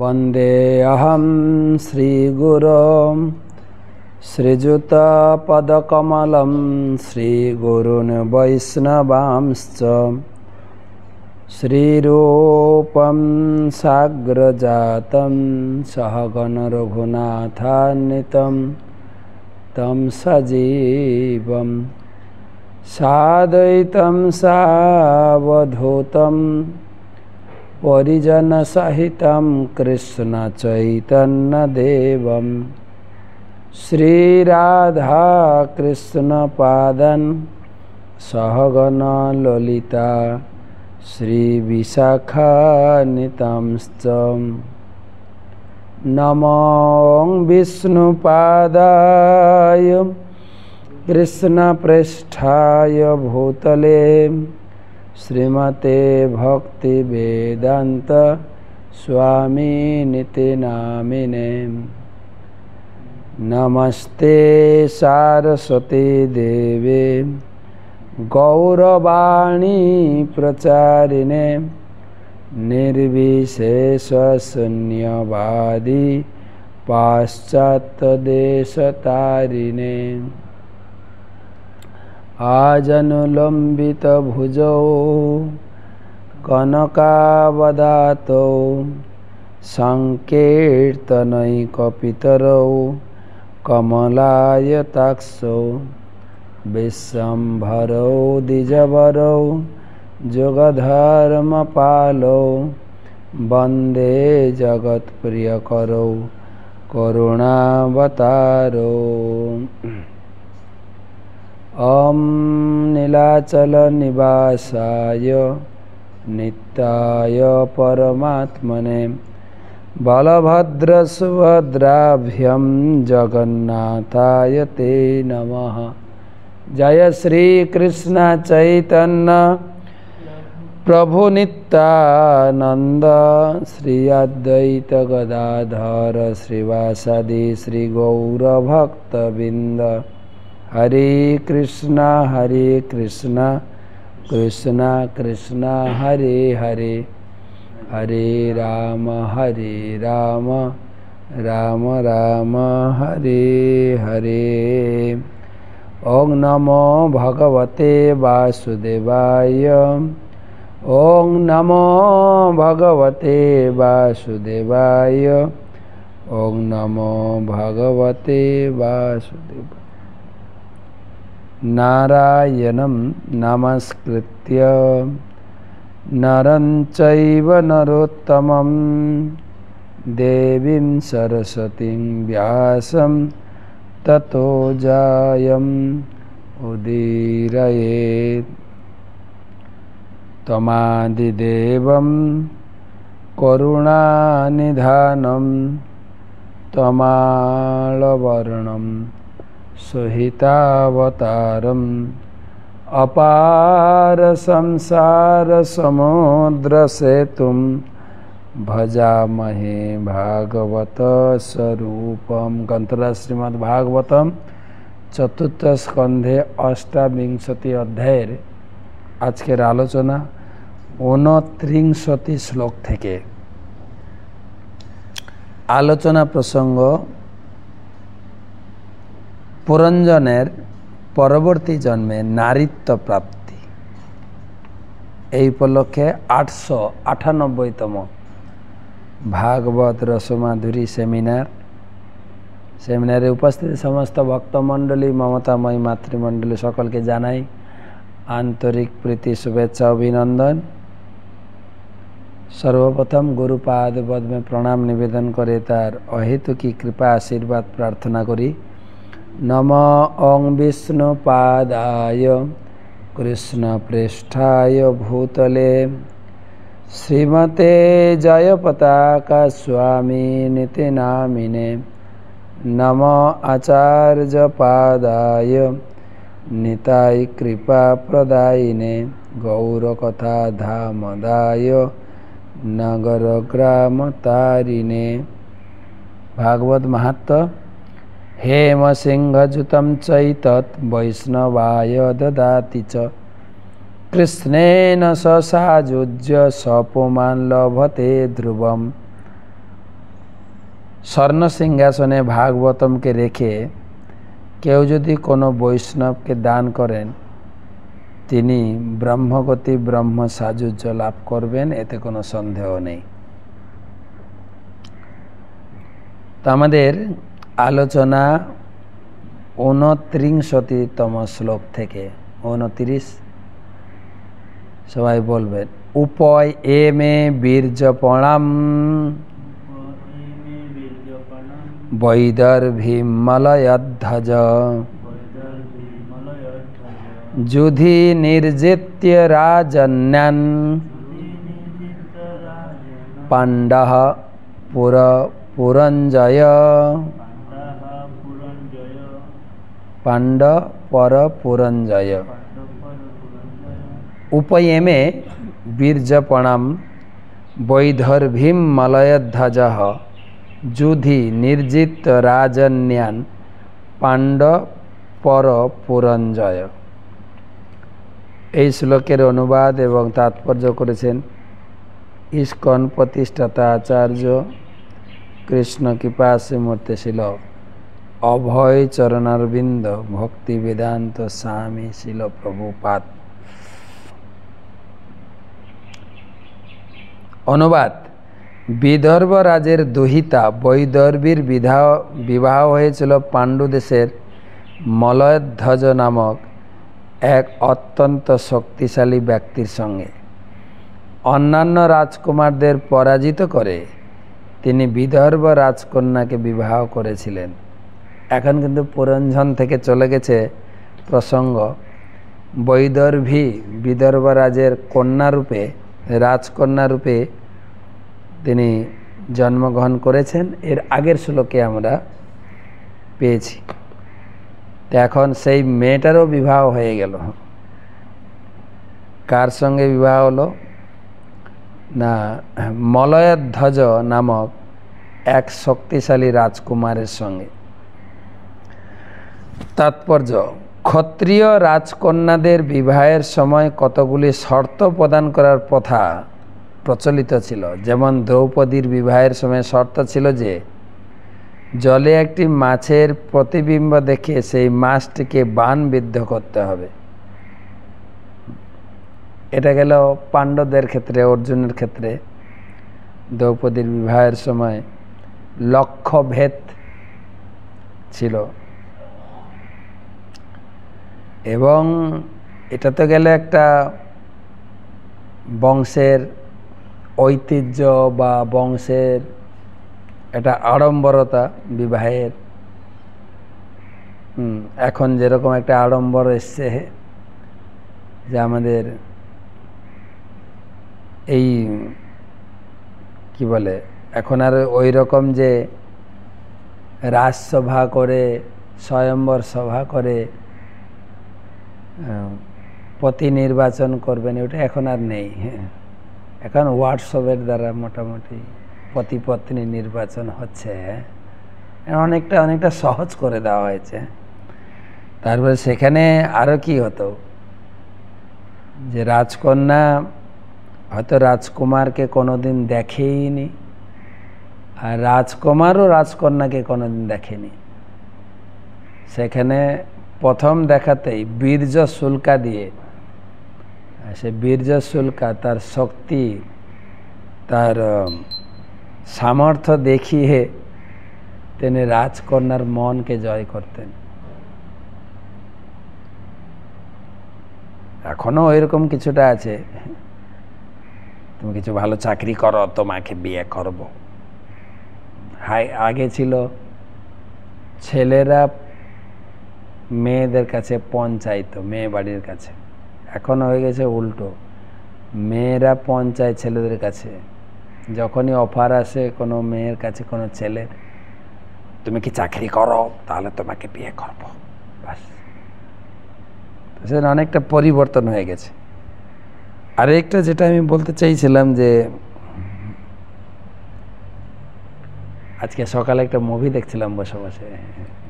वन्देऽहं श्रीगुरुं श्रीयुतपदकमलं श्रीगुरुन् वैष्णवांश्च श्रीरूपं साग्रजातं सहगणरघुनाथान्वितं तं सजीव सादयितं सावधूतम् श्रीराधा परिजनसहितं सहगन ललिता श्री श्रीविशाखानितांश्च नमो विष्णुपादाय कृष्णप्रेष्ठाय भूतले श्रीमते भक्ति वेदांत स्वामी निति नामिने नमस्ते सारस्वती देवे गौरवाणी प्रचारिणे निर्विशेषशून्यवादी पाश्चात्यदेशतारिणे भुजौ कनकावदात कनकावदातौ सङ्कीर्तनैकपितरौ कमलायताक्षौ विश्वभरौ द्विजवरौ जुगधर्मपालौ वन्दे जगत्प्रियकरौ करुणावतारौ ॐ निवासा नित्याय परमात्मने बलभद्रसुभद्राभ्यं जगन्नाथाय ते नमः जय कृष्ण चैतन्य प्रभु नित्यानन्द श्री अद्वैत गदाधर श्रीवासादि श्रीगौरभक्तबिन्द हरे कृष्णा हरे कृष्णा कृष्णा कृष्णा हरे हरे हरे राम हरे राम राम राम हरे हरे ओं नमो भगवते वासुदेवाय ओं नमो भगवते वासुदेवाय ओं नमो भगवते वासुदेव नारायणं नमस्कृत्य नरं चैव नरोत्तमं देवीं सरस्वतीं व्यासं ततो जायम् उदीरयेत् त्वमादिदेवं करुणानिधानं त्वमालवर्णम् सुहितावतारम् अपारसंसारसमुद्रसेतुं भजामहे भागवतस्वरूपं गन्तला चतुर्थ चतुर्थस्कन्धे अष्टाविंशति अध्याय আজকের আলোচনা ঊনত্রিংশতি श्लोक थे आलोचना प्रसंग পুরঞ্জনের পরবর্তী জন্মে নারীত্ব প্রাপ্তি এই উপলক্ষে আটশো আটানব্বইতম ভাগবত রসমাধুরী সেমিনার সেমিনারে উপস্থিত সমস্ত ভক্তমণ্ডলী মমতাময়ী মাতৃমণ্ডলী সকলকে জানাই আন্তরিক প্রীতি শুভেচ্ছা অভিনন্দন সর্বপ্রথম গুরুপাদ পদ্মে প্রণাম নিবেদন করে তার অহেতুকী কৃপা আশীর্বাদ প্রার্থনা করি नम ओं विष्णुपादाय कृष्णप्रेष्ठाय भूतले श्रीमते जयपताकास्वामिनिति नामिने नम आचार्यपादाय निताय नगर ग्राम नगरग्रामतारिणे भागवत महात्म হেম चैतत् वैष्णवाय ददाति च कृष्णेन स सायुज्य সপমান লভতে ধ্রুবম স্বর্ণ সিংহাসনে ভাগবতমকে রেখে কেউ যদি কোনো বৈষ্ণবকে দান করেন তিনি ব্রহ্মগতি ব্রহ্ম সাযুজ্য লাভ করবেন এতে কোনো সন্দেহ নেই তো আমাদের আলোচনা ঊনত্রিংশতিতম শ্লোক থেকে উনত্রিশ সবাই বলবেন উপয় এম এ বীর্যপণাম বৈদর্ভীমলয়ধ্বজ মলয়ধ্বজ যুধি নির্জিত্য রাজন্যান পাণ্ডহ পুর পুরঞ্জয় पांडव पर पुरंजय उपयमे बीर्जपणम वैधर्भीम मलयध्वज जुधि निर्जित राजन्यान पांडव पर পুরঞ্জয় এই শ্লোকের অনুবাদ এবং তাৎপর্য করেছেন ইস্কন প্রতিষ্ঠাতা আচার্য কৃষ্ণ কৃপা শ্রীমূর্তিশীল অভয় চরণারবিন্দ ভক্তি বেদান্ত স্বামী শিল প্রভুপাত অনুবাদ বিদর্ভ রাজের দহিতা বৈদর্বীর বিধা বিবাহ হয়েছিল পাণ্ডু দেশের মলয়ধ্বজ নামক এক অত্যন্ত শক্তিশালী ব্যক্তির সঙ্গে অন্যান্য রাজকুমারদের পরাজিত করে তিনি বিদর্ভ রাজকন্যাকে বিবাহ করেছিলেন এখন কিন্তু পুরঞ্জন থেকে চলে গেছে প্রসঙ্গ বৈদর্ভী বিদর্ভ রাজের কন্যারূপে রাজকন্যারূপে তিনি জন্মগ্রহণ করেছেন এর আগের শ্লোকে আমরা পেয়েছি এখন সেই মেয়েটারও বিবাহ হয়ে গেল কার সঙ্গে বিবাহ হলো না মলয়ধ্বজ নামক এক শক্তিশালী রাজকুমারের সঙ্গে তাৎপর্য ক্ষত্রিয় রাজকন্যাদের বিবাহের সময় কতগুলি শর্ত প্রদান করার প্রথা প্রচলিত ছিল যেমন দ্রৌপদীর বিবাহের সময় শর্ত ছিল যে জলে একটি মাছের প্রতিবিম্ব দেখে সেই মাছটিকে বানবিদ্ধ করতে হবে এটা গেল পাণ্ডবদের ক্ষেত্রে অর্জুনের ক্ষেত্রে দ্রৌপদীর বিবাহের সময় লক্ষ্যভেদ ছিল এবং এটা তো গেলে একটা বংশের ঐতিহ্য বা বংশের এটা আড়ম্বরতা বিবাহের এখন যেরকম একটা আড়ম্বর এসছে যে আমাদের এই কি বলে এখন আর ওই রকম যে রাজসভা করে স্বয়ম্বর সভা করে পতি নির্বাচন করবেন ওটা এখন আর নেই হ্যাঁ এখন হোয়াটসঅ্যাপের দ্বারা মোটামুটি পতি পত্নী নির্বাচন হচ্ছে হ্যাঁ। অনেকটা অনেকটা সহজ করে দেওয়া হয়েছে তারপরে সেখানে আরও কি হতো যে রাজকন্যা হয়তো রাজকুমারকে কোনোদিন দেখেইনি আর রাজকুমারও রাজকন্যাকে কোনোদিন দেখেনি সেখানে প্রথম দেখাতেই বীর্য শুল্কা দিয়ে সে বীর্য শুল্কা তার শক্তি তার সামর্থ্য দেখিয়ে তিনি রাজকন্যার মনকে জয় করতেন ওই রকম কিছুটা আছে তুমি কিছু ভালো চাকরি করো তোমাকে বিয়ে করব হাই আগে ছিল ছেলেরা মেয়েদের কাছে পঞ্চায়েত মেয়ে বাড়ির কাছে এখন হয়ে গেছে উল্টো মেয়েরা পঞ্চায় ছেলেদের কাছে যখনই অফার আসে কোনো মেয়ের কাছে কোনো ছেলের তুমি কি চাকরি করো তাহলে তোমাকে বিয়ে করবো বাস অনেকটা পরিবর্তন হয়ে গেছে আরেকটা যেটা আমি বলতে চাইছিলাম যে আজকে সকালে একটা মুভি দেখছিলাম বসে বসে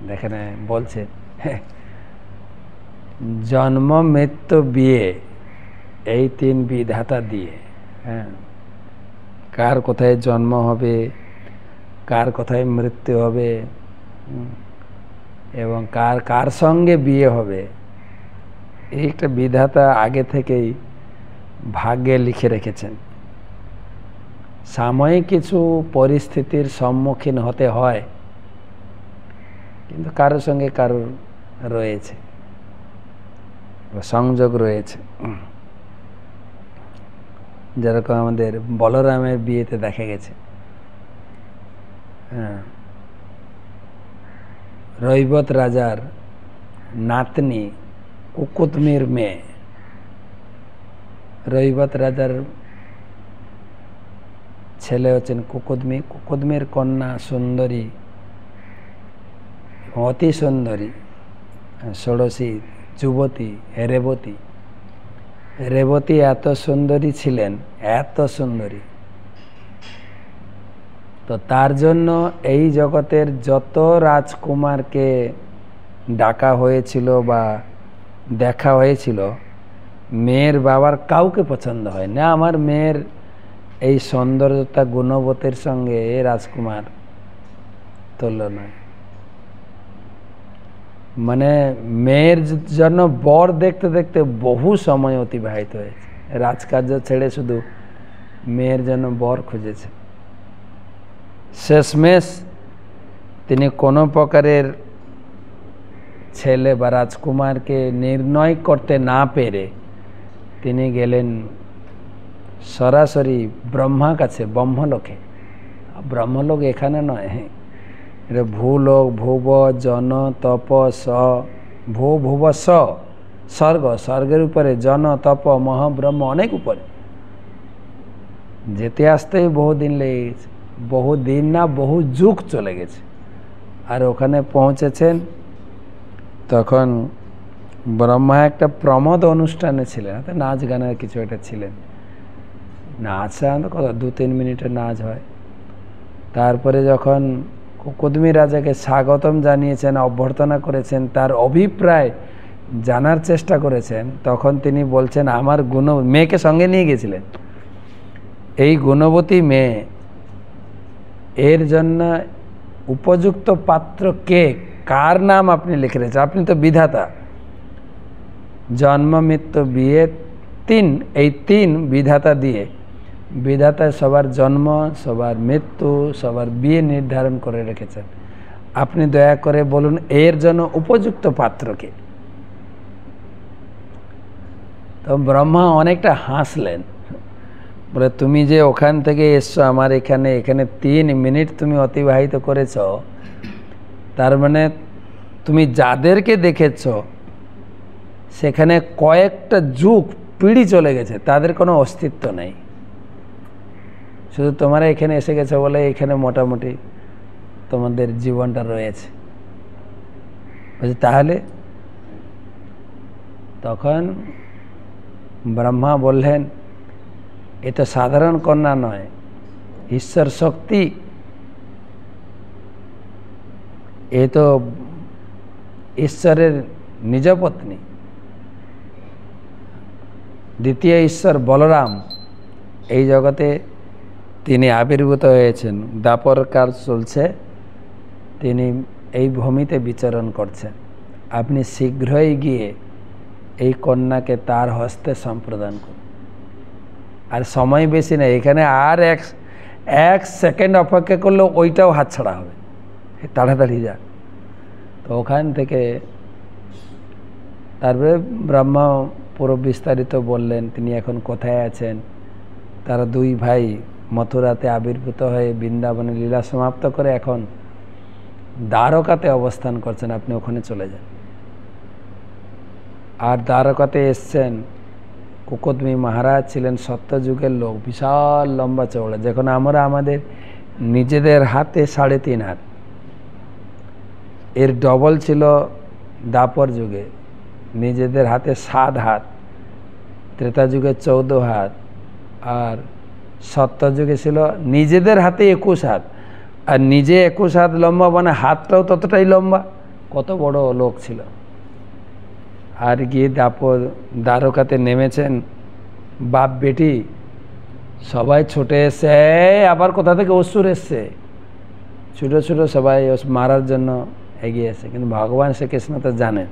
দেখেন বলছে জন্ম মৃত্যু বিয়ে এই তিন বিধাতা দিয়ে হ্যাঁ কার কোথায় জন্ম হবে কার কোথায় মৃত্যু হবে এবং কার কার সঙ্গে বিয়ে হবে এই একটা বিধাতা আগে থেকেই ভাগ্যে লিখে রেখেছেন সাময়িক কিছু পরিস্থিতির সম্মুখীন হতে হয় কিন্তু কারোর সঙ্গে কারোর রয়েছে সংযোগ রয়েছে যেরকম আমাদের বলরামের বিয়েতে দেখা গেছে হ্যাঁ রৈবত রাজার নাতনি কুকুতমির মেয়ে রৈবত রাজার ছেলে হচ্ছেন কুকুদমি কুকুদমির কন্যা সুন্দরী অতি সুন্দরী ষোড়শী যুবতী রেবতী রেবতী এত সুন্দরী ছিলেন এত সুন্দরী তো তার জন্য এই জগতের যত রাজকুমারকে ডাকা হয়েছিল বা দেখা হয়েছিল মেয়ের বাবার কাউকে পছন্দ হয় না আমার মেয়ের এই সৌন্দর্যতা গুণবতের সঙ্গে রাজকুমার তুলনায় মানে মেয়ের জন্য বর দেখতে দেখতে বহু সময় অতিবাহিত হয়েছে রাজকার্য ছেড়ে শুধু মেয়ের জন্য বর খুঁজেছে শেষমেশ তিনি কোনো প্রকারের ছেলে বা রাজকুমারকে নির্ণয় করতে না পেরে তিনি গেলেন সরাসরি ব্রহ্মা কাছে ব্রহ্মলোকে ব্রহ্মলোক এখানে নয় হ্যাঁ। এটা ভুল ভুব জন তপ স ভূ ভুব স স্বর্গ স্বর্গের উপরে জন তপ মহাব্রহ্ম ব্রহ্ম অনেক উপরে যেতে আসতেই বহু দিন বহুদিন বহু দিন না বহু যুগ চলে গেছে আর ওখানে পৌঁছেছেন তখন ব্রহ্মা একটা প্রমোদ অনুষ্ঠানে ছিলেন নাচ গানের কিছু একটা ছিলেন নাচ সাধারণত কত দু তিন মিনিটের নাচ হয় তারপরে যখন কুদমি রাজাকে স্বাগতম জানিয়েছেন অভ্যর্থনা করেছেন তার অভিপ্রায় জানার চেষ্টা করেছেন তখন তিনি বলছেন আমার গুণ মেয়েকে সঙ্গে নিয়ে গেছিলেন এই গুণবতী মেয়ে এর জন্য উপযুক্ত পাত্র কে কার নাম আপনি লিখে রয়েছেন আপনি তো বিধাতা জন্ম মৃত্যু বিয়ে তিন এই তিন বিধাতা দিয়ে বিধাতায় সবার জন্ম সবার মৃত্যু সবার বিয়ে নির্ধারণ করে রেখেছেন আপনি দয়া করে বলুন এর জন্য উপযুক্ত পাত্রকে তো ব্রহ্মা অনেকটা হাসলেন বলে তুমি যে ওখান থেকে এসছো আমার এখানে এখানে তিন মিনিট তুমি অতিবাহিত করেছ তার মানে তুমি যাদেরকে দেখেছ সেখানে কয়েকটা যুগ পিড়ি চলে গেছে তাদের কোনো অস্তিত্ব নেই শুধু তোমরা এখানে এসে গেছো বলে এখানে মোটামুটি তোমাদের জীবনটা রয়েছে তাহলে তখন ব্রহ্মা বললেন এ তো সাধারণ কন্যা নয় ঈশ্বর শক্তি এ তো ঈশ্বরের নিজ পত্নী দ্বিতীয় ঈশ্বর বলরাম এই জগতে তিনি আবির্ভূত হয়েছেন দাপর কাল চলছে তিনি এই ভূমিতে বিচরণ করছেন আপনি শীঘ্রই গিয়ে এই কন্যাকে তার হস্তে সম্প্রদান করুন আর সময় বেশি নেই এখানে আর এক এক সেকেন্ড অপেক্ষা করলে ওইটাও হাতছাড়া হবে তাড়াতাড়ি যা তো ওখান থেকে তারপরে ব্রহ্মা পুরো বিস্তারিত বললেন তিনি এখন কোথায় আছেন তারা দুই ভাই মথুরাতে আবির্ভূত হয়ে বৃন্দাবনে লীলা সমাপ্ত করে এখন দ্বারকাতে অবস্থান করছেন আপনি ওখানে চলে যান আর দ্বারকাতে এসছেন কুকদমি মহারাজ ছিলেন সত্যযুগের লোক বিশাল লম্বা চৌড়া যখন আমরা আমাদের নিজেদের হাতে সাড়ে তিন হাত এর ডবল ছিল দাপর যুগে নিজেদের হাতে সাত হাত ত্রেতা যুগে চৌদ্দ হাত আর সত্যযুগে ছিল নিজেদের হাতে একুশ হাত আর নিজে একুশ হাত লম্বা মানে হাতটাও ততটাই লম্বা কত বড় লোক ছিল আর গিয়ে দাপর দ্বারকাতে নেমেছেন বাপ বেটি সবাই ছুটে এসে আবার কোথা থেকে অসুর এসছে ছোটো ছোটো সবাই মারার জন্য এগিয়ে এসে কিন্তু ভগবান শ্রীকৃষ্ণ তো জানেন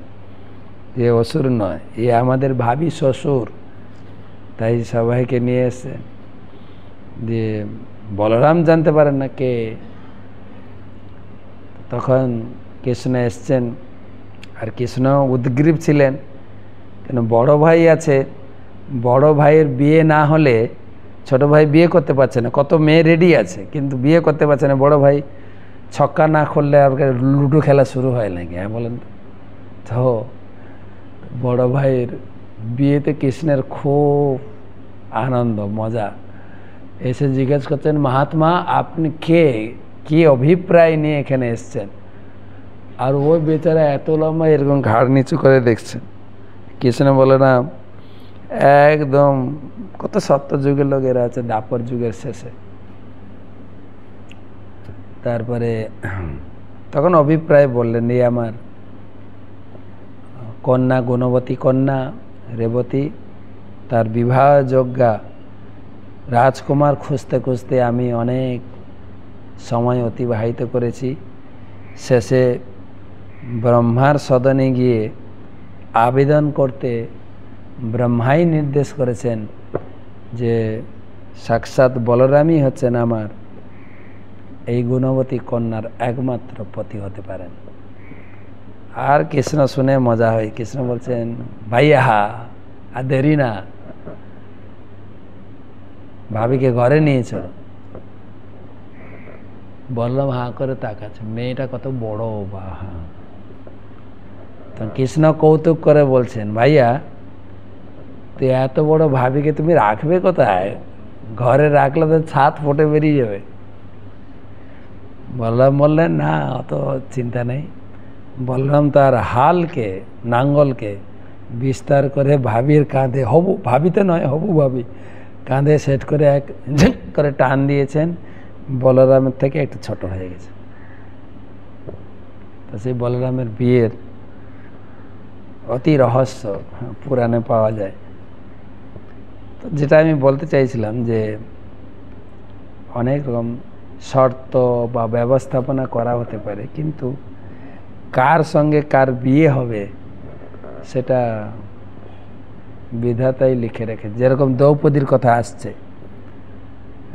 যে অসুর নয় এ আমাদের ভাবি শ্বশুর তাই সবাইকে নিয়ে এসছে যে বলরাম জানতে পারেন না কে তখন কৃষ্ণ এসছেন আর কৃষ্ণ উদ্গ্রীব ছিলেন কেন বড় ভাই আছে বড় ভাইয়ের বিয়ে না হলে ছোট ভাই বিয়ে করতে পারছে না কত মেয়ে রেডি আছে কিন্তু বিয়ে করতে পারছে না বড় ভাই ছক্কা না খুললে আর লুডো খেলা শুরু হয় নাকি হ্যাঁ বলেন তো বড় ভাইয়ের বিয়েতে কৃষ্ণের খুব আনন্দ মজা এসে জিজ্ঞেস করছেন মহাত্মা আপনি কে কি অভিপ্রায় নিয়ে এখানে এসছেন আর ওই বেচারা এত লম্বা এরকম ঘাড় নিচু করে দেখছেন কৃষ্ণ বলে না একদম কত সত্য যুগের এরা আছে দাপর যুগের শেষে তারপরে তখন অভিপ্রায় বললেন এই আমার কন্যা গুণবতী কন্যা রেবতী তার যোগ্যা রাজকুমার খুঁজতে খুঁজতে আমি অনেক সময় অতিবাহিত করেছি শেষে ব্রহ্মার সদনে গিয়ে আবেদন করতে ব্রহ্মাই নির্দেশ করেছেন যে সাক্ষাৎ বলরামই হচ্ছেন আমার এই গুণবতী কন্যার একমাত্র পতি হতে পারেন আর কৃষ্ণ শুনে মজা হয় কৃষ্ণ বলছেন ভাইয়া হা আর দেরি না ভাবিকে ঘরে নিয়েছ বললাম হা করে তাকাচ্ছে মেয়েটা কত বড় বা তখন কৃষ্ণ কৌতুক করে বলছেন ভাইয়া তুই এত বড় ভাবিকে তুমি রাখবে কোথায় ঘরে রাখলে তো ছাদ ফোটে বেরিয়ে যাবে বললাম বললেন না অত চিন্তা নেই বললাম তার হালকে নাঙ্গলকে বিস্তার করে ভাবির কাঁধে হবু ভাবিতে নয় হবু ভাবি কাঁধে সেট করে এক ঝিঁক করে টান দিয়েছেন বলরামের থেকে একটু ছোট হয়ে গেছে তো সেই বলরামের বিয়ের অতি রহস্য পুরাণে পাওয়া যায় তো যেটা আমি বলতে চাইছিলাম যে অনেক রকম শর্ত বা ব্যবস্থাপনা করা হতে পারে কিন্তু কার সঙ্গে কার বিয়ে হবে সেটা বিধাতাই লিখে রেখে যেরকম দ্রৌপদীর কথা আসছে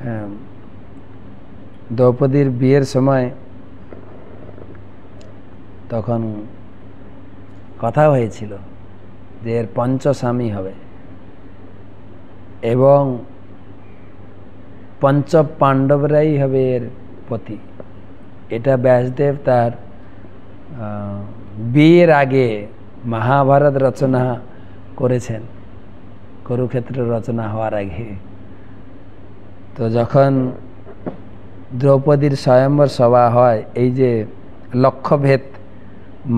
হ্যাঁ, দ্রৌপদীর বিয়ের সময় তখন কথা হয়েছিল যে এর পঞ্চস্বামী হবে এবং পঞ্চ পাণ্ডবরাই হবে এর পতি এটা ব্যাসদেব তার বিয়ের আগে মহাভারত রচনা করেছেন কুরুক্ষেত্র রচনা হওয়ার আগে তো যখন দ্রৌপদীর স্বয়ম্বর সভা হয় এই যে লক্ষ্যভেদ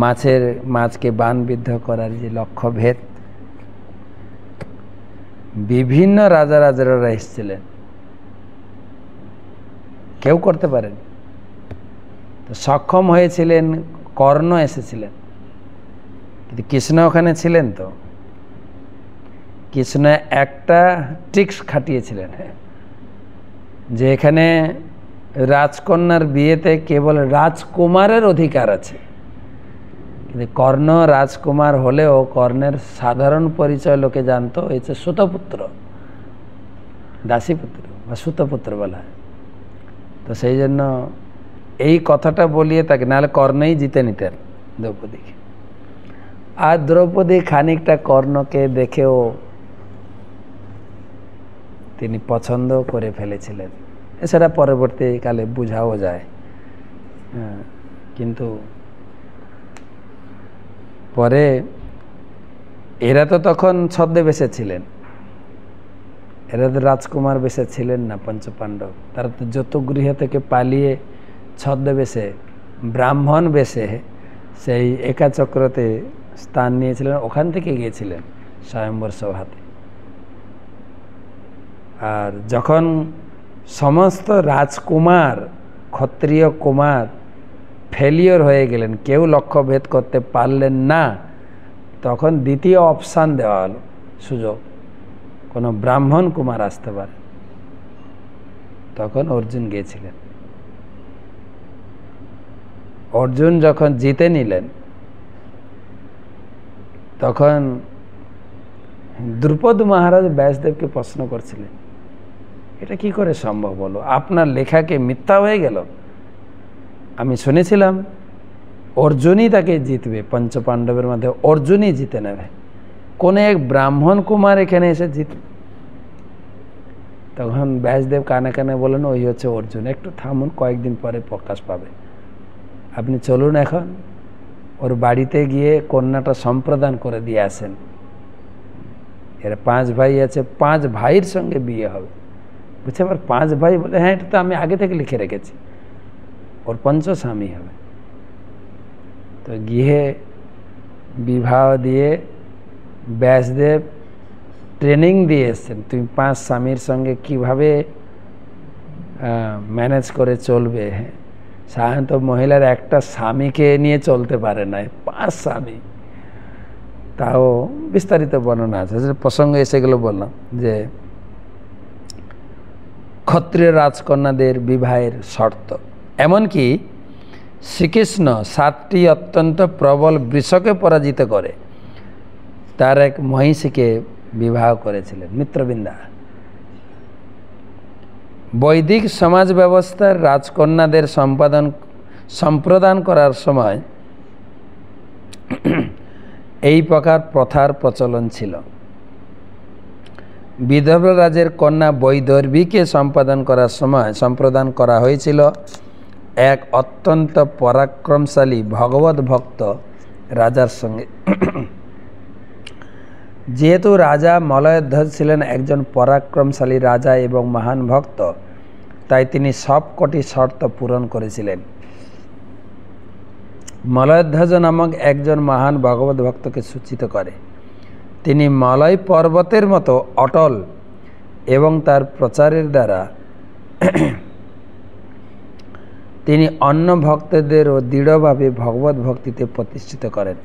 মাছের মাছকে বানবিদ্ধ করার যে লক্ষ্যভেদ বিভিন্ন রাজা রাজারা এসেছিলেন কেউ করতে পারেন তো সক্ষম হয়েছিলেন কর্ণ এসেছিলেন কিন্তু কৃষ্ণ ওখানে ছিলেন তো কৃষ্ণ একটা ট্রিক্স খাটিয়েছিলেন যে এখানে রাজকন্যার বিয়েতে কেবল রাজকুমারের অধিকার আছে কিন্তু কর্ণ রাজকুমার হলেও কর্ণের সাধারণ পরিচয় লোকে জানতো হয়েছে সুতপুত্র দাসীপুত্র বা সুতপুত্র বলা তো সেই জন্য এই কথাটা বলিয়ে তাকে নাহলে কর্ণই জিতে নিতেন দ্রৌপদীকে আর দ্রৌপদী খানিকটা কর্ণকে দেখেও তিনি পছন্দ করে ফেলেছিলেন এছাড়া পরবর্তীকালে বোঝাও যায় কিন্তু পরে এরা তো তখন বেসে ছিলেন এরা তো রাজকুমার বেশে ছিলেন না পঞ্চপাণ্ডব তারা তো যত গৃহ থেকে পালিয়ে বেসে ব্রাহ্মণ বেশে সেই একাচক্রতে স্থান নিয়েছিলেন ওখান থেকে গিয়েছিলেন স্বয়ম্বর সভাতে আর যখন সমস্ত রাজকুমার ক্ষত্রিয় কুমার ফেলিওর হয়ে গেলেন কেউ লক্ষ্যভেদ করতে পারলেন না তখন দ্বিতীয় অপশান দেওয়া হল সুযোগ কোনো ব্রাহ্মণ কুমার আসতে পারে তখন অর্জুন গিয়েছিলেন অর্জুন যখন জিতে নিলেন তখন দ্রুপদ মহারাজ ব্যাসদেবকে প্রশ্ন করছিলেন এটা কি করে সম্ভব হলো আপনার লেখাকে মিথ্যা হয়ে গেল আমি শুনেছিলাম অর্জুনই তাকে জিতবে পঞ্চপাণ্ডবের মধ্যে অর্জুনই জিতে নেবে কোনো এক ব্রাহ্মণ কুমার এখানে এসে জিত তখন ব্যাসদেব কানে কানে বলেন ওই হচ্ছে অর্জুন একটু থামুন কয়েকদিন পরে প্রকাশ পাবে আপনি চলুন এখন ওর বাড়িতে গিয়ে কন্যাটা সম্প্রদান করে দিয়ে আসেন এরা পাঁচ ভাই আছে পাঁচ ভাইয়ের সঙ্গে বিয়ে হবে বলছে আমার পাঁচ ভাই বলে হ্যাঁ এটা তো আমি আগে থেকে লিখে রেখেছি ওর পঞ্চ স্বামী হবে তো গিয়ে বিবাহ দিয়ে ব্যাসদেব ট্রেনিং দিয়ে এসছেন তুমি পাঁচ স্বামীর সঙ্গে কিভাবে ম্যানেজ করে চলবে হ্যাঁ সাধারণত মহিলার একটা স্বামীকে নিয়ে চলতে পারে না পাঁচ স্বামী তাও বিস্তারিত বর্ণনা আছে আচ্ছা, প্রসঙ্গ এসে গেলো বললাম যে ক্ষত্রিয় রাজকন্যাদের বিবাহের শর্ত এমনকি শ্রীকৃষ্ণ সাতটি অত্যন্ত প্রবল বৃষকে পরাজিত করে তার এক মহিষীকে বিবাহ করেছিলেন মিত্রবৃন্দা বৈদিক সমাজ ব্যবস্থার রাজকন্যাদের সম্পাদন সম্প্রদান করার সময় এই প্রকার প্রথার প্রচলন ছিল রাজের কন্যা বৈদর্ভীকে সম্পাদন করার সময় সম্প্রদান করা হয়েছিল এক অত্যন্ত পরাক্রমশালী ভগবত ভক্ত রাজার সঙ্গে যেহেতু রাজা মলয়ধ্বজ ছিলেন একজন পরাক্রমশালী রাজা এবং মহান ভক্ত তাই তিনি সবকটি শর্ত পূরণ করেছিলেন মলয়ধ্বজ নামক একজন মহান ভগবত ভক্তকে সূচিত করে তিনি মালয় পর্বতের মতো অটল এবং তার প্রচারের দ্বারা তিনি অন্য ভক্তদেরও দৃঢ়ভাবে ভগবত ভক্তিতে প্রতিষ্ঠিত করেন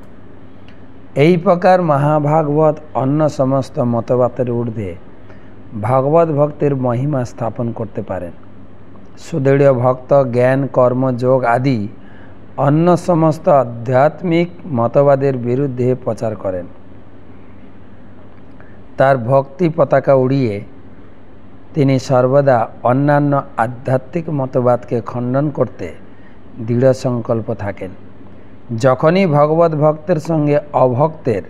এই প্রকার মহাভাগবত অন্য সমস্ত মতবাদের ঊর্ধ্বে ভাগবত ভক্তের মহিমা স্থাপন করতে পারেন সুদৃঢ় ভক্ত জ্ঞান কর্ম যোগ আদি অন্য সমস্ত আধ্যাত্মিক মতবাদের বিরুদ্ধে প্রচার করেন তার ভক্তি পতাকা উড়িয়ে তিনি সর্বদা অন্যান্য আধ্যাত্মিক মতবাদকে খণ্ডন করতে দৃঢ় সংকল্প থাকেন যখনই ভগবত ভক্তের সঙ্গে অভক্তের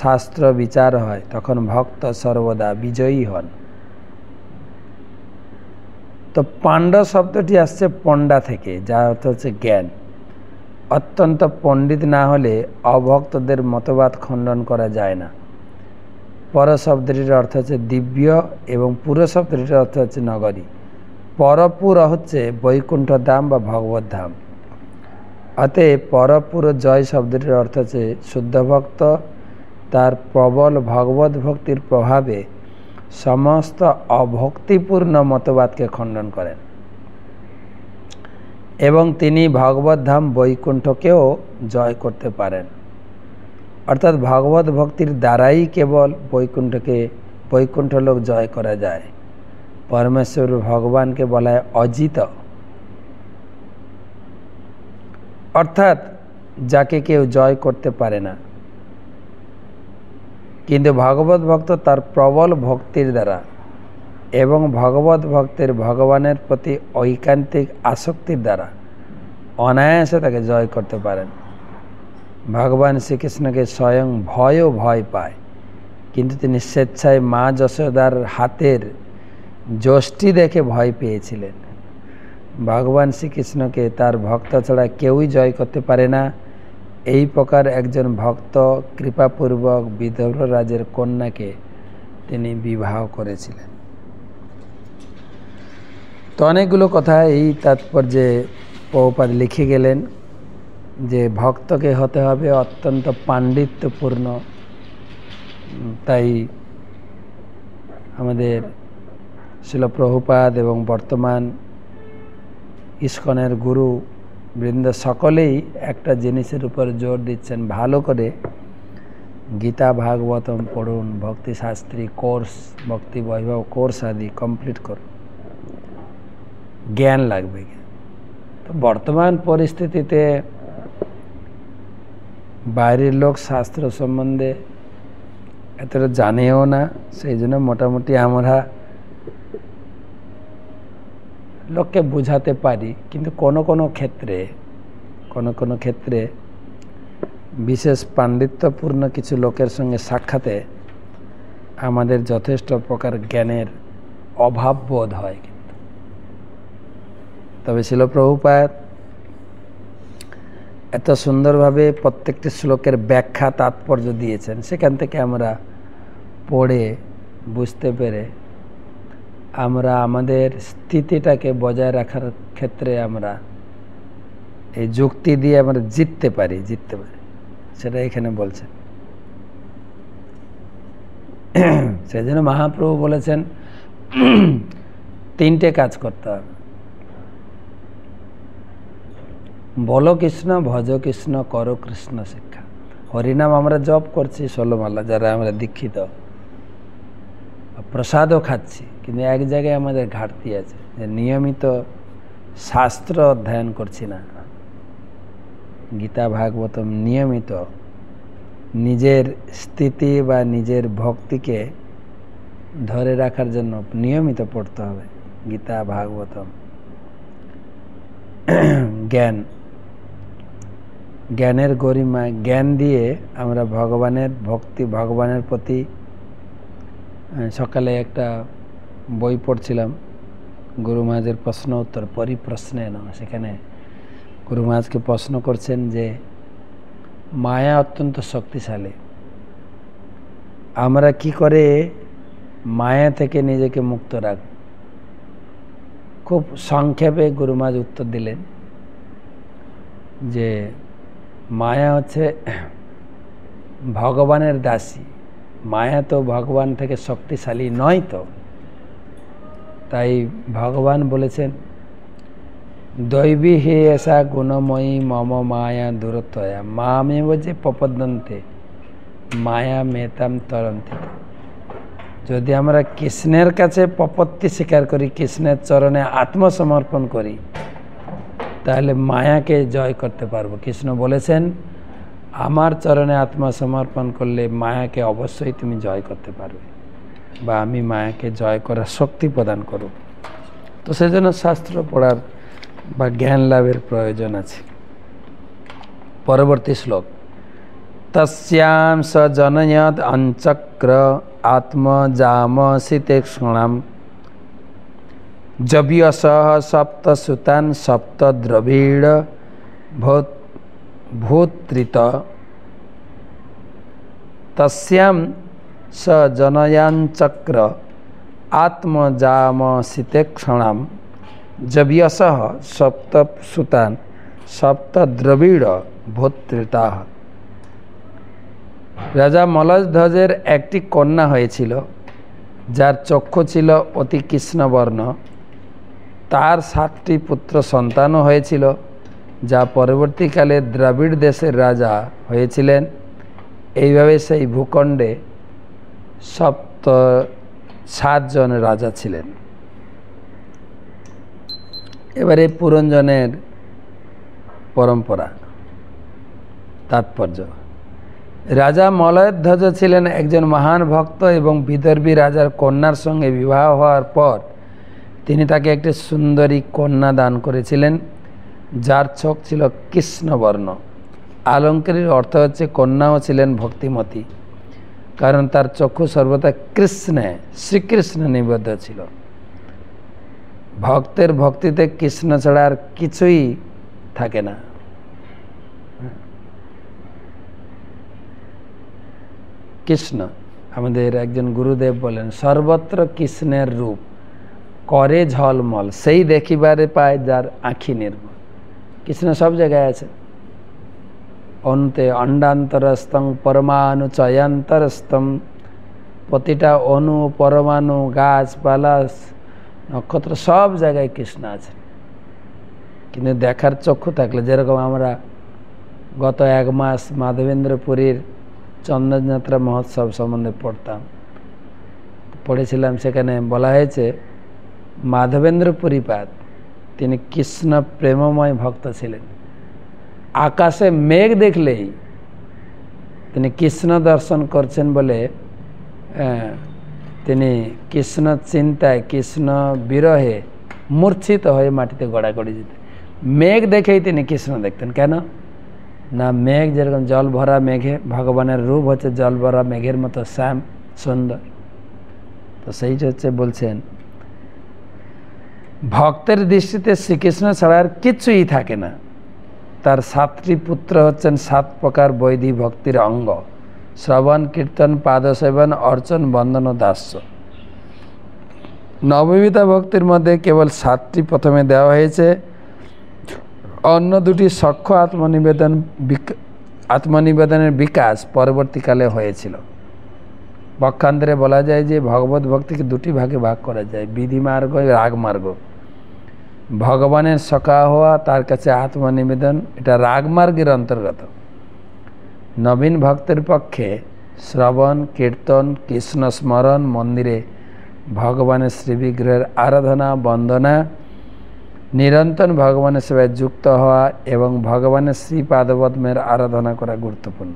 শাস্ত্র বিচার হয় তখন ভক্ত সর্বদা বিজয়ী হন তো পাণ্ড শব্দটি আসছে পণ্ডা থেকে যা অর্থ হচ্ছে জ্ঞান অত্যন্ত পণ্ডিত না হলে অভক্তদের মতবাদ খণ্ডন করা যায় না পর শব্দটির অর্থ হচ্ছে দিব্য এবং পুর শব্দটির অর্থ হচ্ছে নগরী পরপুর হচ্ছে বৈকুণ্ঠ ধাম বা ভগবত ধাম অতএব পরপুর জয় শব্দটির অর্থ হচ্ছে শুদ্ধ ভক্ত তার প্রবল ভগবত ভক্তির প্রভাবে সমস্ত অভক্তিপূর্ণ মতবাদকে খণ্ডন করেন এবং তিনি ভগবত ধাম বৈকুণ্ঠকেও জয় করতে পারেন অর্থাৎ ভগবত ভক্তির দ্বারাই কেবল বৈকুণ্ঠকে বৈকুণ্ঠ লোক জয় করা যায় পরমেশ্বর ভগবানকে বলা হয় অজিত অর্থাৎ যাকে কেউ জয় করতে পারে না কিন্তু ভগবত ভক্ত তার প্রবল ভক্তির দ্বারা এবং ভগবত ভক্তের ভগবানের প্রতি ঐকান্তিক আসক্তির দ্বারা অনায়াসে তাকে জয় করতে পারেন ভগবান শ্রীকৃষ্ণকে স্বয়ং ভয়ও ভয় পায় কিন্তু তিনি স্বেচ্ছায় মা যশোদার হাতের যষ্টি দেখে ভয় পেয়েছিলেন ভগবান শ্রীকৃষ্ণকে তার ভক্ত ছাড়া কেউই জয় করতে পারে না এই প্রকার একজন ভক্ত কৃপাপূর্বক রাজের কন্যাকে তিনি বিবাহ করেছিলেন তো অনেকগুলো কথা এই তাৎপর্যে পৌপাদ লিখে গেলেন যে ভক্তকে হতে হবে অত্যন্ত পাণ্ডিত্যপূর্ণ তাই আমাদের শিলপ্রভুপাদ এবং বর্তমান ইস্কনের গুরু বৃন্দ সকলেই একটা জিনিসের উপর জোর দিচ্ছেন ভালো করে গীতা ভাগবতম পড়ুন ভক্তিশাস্ত্রী কোর্স ভক্তি বৈভব কোর্স আদি কমপ্লিট করুন জ্ঞান লাগবে তো বর্তমান পরিস্থিতিতে বাইরের লোক শাস্ত্র সম্বন্ধে এতটা জানেও না সেই জন্য মোটামুটি আমরা লোককে বোঝাতে পারি কিন্তু কোন কোন ক্ষেত্রে কোন কোন ক্ষেত্রে বিশেষ পাণ্ডিত্যপূর্ণ কিছু লোকের সঙ্গে সাক্ষাতে আমাদের যথেষ্ট প্রকার জ্ঞানের অভাব বোধ হয় কিন্তু তবে ছিল এত সুন্দরভাবে প্রত্যেকটি শ্লোকের ব্যাখ্যা তাৎপর্য দিয়েছেন সেখান থেকে আমরা পড়ে বুঝতে পেরে আমরা আমাদের স্থিতিটাকে বজায় রাখার ক্ষেত্রে আমরা এই যুক্তি দিয়ে আমরা জিততে পারি জিততে পারি সেটা এখানে বলছেন সেই জন্য মহাপ্রভু বলেছেন তিনটে কাজ করতে হবে বলো কৃষ্ণ ভজ কৃষ্ণ কর কৃষ্ণ শিক্ষা হরিনাম আমরা জপ করছি ষোলোমালা যারা আমরা দীক্ষিত প্রসাদও খাচ্ছি কিন্তু এক জায়গায় আমাদের ঘাটতি আছে যে নিয়মিত শাস্ত্র অধ্যয়ন করছি না গীতা ভাগবতম নিয়মিত নিজের স্থিতি বা নিজের ভক্তিকে ধরে রাখার জন্য নিয়মিত পড়তে হবে গীতা ভাগবতম জ্ঞান জ্ঞানের গরিমা জ্ঞান দিয়ে আমরা ভগবানের ভক্তি ভগবানের প্রতি সকালে একটা বই পড়ছিলাম গুরু মহাজের প্রশ্ন উত্তর পরিপ্রশ্নে না সেখানে গুরু মহাজকে প্রশ্ন করছেন যে মায়া অত্যন্ত শক্তিশালী আমরা কি করে মায়া থেকে নিজেকে মুক্ত রাখব খুব সংক্ষেপে গুরু মহাজ উত্তর দিলেন যে মায়া হচ্ছে ভগবানের দাসী মায়া তো ভগবান থেকে শক্তিশালী নয় তো তাই ভগবান বলেছেন দৈবী হে এসা গুণময়ী মম মায়া দূরত্বয়া মা আমি যে পপদন্তে মায়া মেতাম তরন্তে যদি আমরা কৃষ্ণের কাছে পপত্তি স্বীকার করি কৃষ্ণের চরণে আত্মসমর্পণ করি তাহলে মায়াকে জয় করতে পারবো কৃষ্ণ বলেছেন আমার চরণে আত্মসমর্পণ করলে মায়াকে অবশ্যই তুমি জয় করতে পারবে বা আমি মায়াকে জয় করার শক্তি প্রদান করব তো সেজন্য শাস্ত্র পড়ার বা জ্ঞান লাভের প্রয়োজন আছে পরবর্তী শ্লোক তস্যাম সজনয়দ অঞ্চক্র শোনাম जव्यसः सप्तसुतान् सप्तद्रविड भोत्रित तस्यां स जनयाञ्चक्र आत्मजामसितेक्षणां जव्यसः सप्तसुतान् সপ্তদ্রবিড় ভোত্রিতা রাজা মলধ্বজের একটি কন্যা হয়েছিল যার চক্ষু ছিল অতি কৃষ্ণবর্ণ তার সাতটি পুত্র সন্তানও হয়েছিল যা পরবর্তীকালে দ্রাবিড় দেশের রাজা হয়েছিলেন এইভাবে সেই ভূখণ্ডে সপ্ত সাতজন রাজা ছিলেন এবারে পুরঞ্জনের পরম্পরা তাৎপর্য রাজা মলয়ধ্বজ ছিলেন একজন মহান ভক্ত এবং বিদর্ভী রাজার কন্যার সঙ্গে বিবাহ হওয়ার পর তিনি তাকে একটি সুন্দরী কন্যা দান করেছিলেন যার চোখ ছিল কৃষ্ণবর্ণ আলঙ্কারীর অর্থ হচ্ছে কন্যাও ছিলেন ভক্তিমতী কারণ তার চক্ষু সর্বদা কৃষ্ণে শ্রীকৃষ্ণ নিবদ্ধ ছিল ভক্তের ভক্তিতে কৃষ্ণ ছাড়া আর কিছুই থাকে না কৃষ্ণ আমাদের একজন গুরুদেব বলেন সর্বত্র কৃষ্ণের রূপ করে ঝলমল সেই দেখিবারে পায় যার আঁখি নির্মল কৃষ্ণ সব জায়গায় আছে অন্তে অণ্ডান্তরস্তম পরমাণু চয়ান্তরস্তম প্রতিটা অনু পরমাণু গাছপালা নক্ষত্র সব জায়গায় কৃষ্ণ আছে কিন্তু দেখার চক্ষু থাকলে যেরকম আমরা গত এক মাস মাধবেন্দ্রপুরীর চন্দনযাত্রা মহোৎসব সম্বন্ধে পড়তাম পড়েছিলাম সেখানে বলা হয়েছে মাধবেন্দ্র পরিপাত তিনি কৃষ্ণ প্রেমময় ভক্ত ছিলেন আকাশে মেঘ দেখলেই তিনি কৃষ্ণ দর্শন করছেন বলে তিনি কৃষ্ণ চিন্তায় কৃষ্ণ বিরহে মূর্ছিত হয়ে মাটিতে গড়াগড়ি যেতেন মেঘ দেখেই তিনি কৃষ্ণ দেখতেন কেন না মেঘ যেরকম জল ভরা মেঘে ভগবানের রূপ হচ্ছে জল ভরা মেঘের মতো শ্যাম সুন্দর তো সেই হচ্ছে বলছেন ভক্তের দৃষ্টিতে শ্রীকৃষ্ণ ছাড়া আর কিছুই থাকে না তার সাতটি পুত্র হচ্ছেন সাত প্রকার বৈধি ভক্তির অঙ্গ শ্রবণ কীর্তন পাদসেবন অর্চন বন্দন ও দাস্য নবমিতা ভক্তির মধ্যে কেবল সাতটি প্রথমে দেওয়া হয়েছে অন্য দুটি সক্ষ আত্মনিবেদন আত্মনিবেদনের বিকাশ পরবর্তীকালে হয়েছিল বক্ষান্তরে বলা যায় যে ভগবত ভক্তিকে দুটি ভাগে ভাগ করা যায় বিধিমার্গ রাগমার্গ ভগবানের সকা হওয়া তার কাছে আত্মনিবেদন এটা রাগমার্গের অন্তর্গত নবীন ভক্তের পক্ষে শ্রবণ কীর্তন কৃষ্ণ স্মরণ মন্দিরে ভগবানের শ্রীবিগ্রহের আরাধনা বন্দনা নিরন্তর ভগবানের সেবায় যুক্ত হওয়া এবং ভগবানের শ্রীপাদপদ্মের আরাধনা করা গুরুত্বপূর্ণ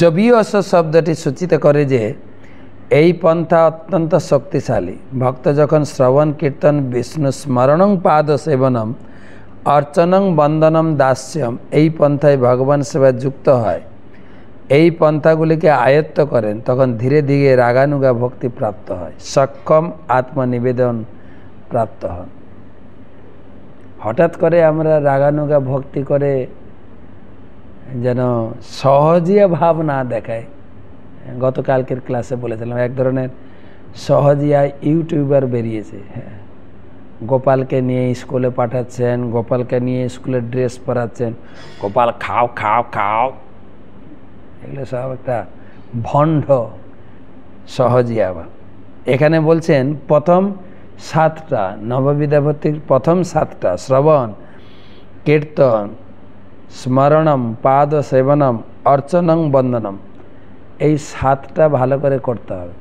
যদিও শব্দটি সূচিত করে যে এই পন্থা অত্যন্ত শক্তিশালী ভক্ত যখন শ্রবণ কীর্তন বিষ্ণু স্মরণং পাদ সেবনম অর্চনং বন্দনম দাস্যম এই পন্থায় ভগবান সেবা যুক্ত হয় এই পন্থাগুলিকে আয়ত্ত করেন তখন ধীরে ধীরে রাগানুগা ভক্তি প্রাপ্ত হয় সক্ষম আত্মনিবেদন প্রাপ্ত হন হঠাৎ করে আমরা রাগানুগা ভক্তি করে যেন সহজীয় ভাব না দেখায় গতকালকের ক্লাসে বলেছিলাম এক ধরনের সহজিয়া ইউটিউবার বেরিয়েছে হ্যাঁ গোপালকে নিয়ে স্কুলে পাঠাচ্ছেন গোপালকে নিয়ে স্কুলে ড্রেস পরাচ্ছেন গোপাল খাও খাও খাও এগুলো সব একটা ভণ্ড সহজিয়া এখানে বলছেন প্রথম সাতটা নববিদ্যাপতির প্রথম সাতটা শ্রবণ কীর্তন স্মরণম পাদ সেবনম অর্চনং বন্দনম এই সাতটা ভালো করে করতে হবে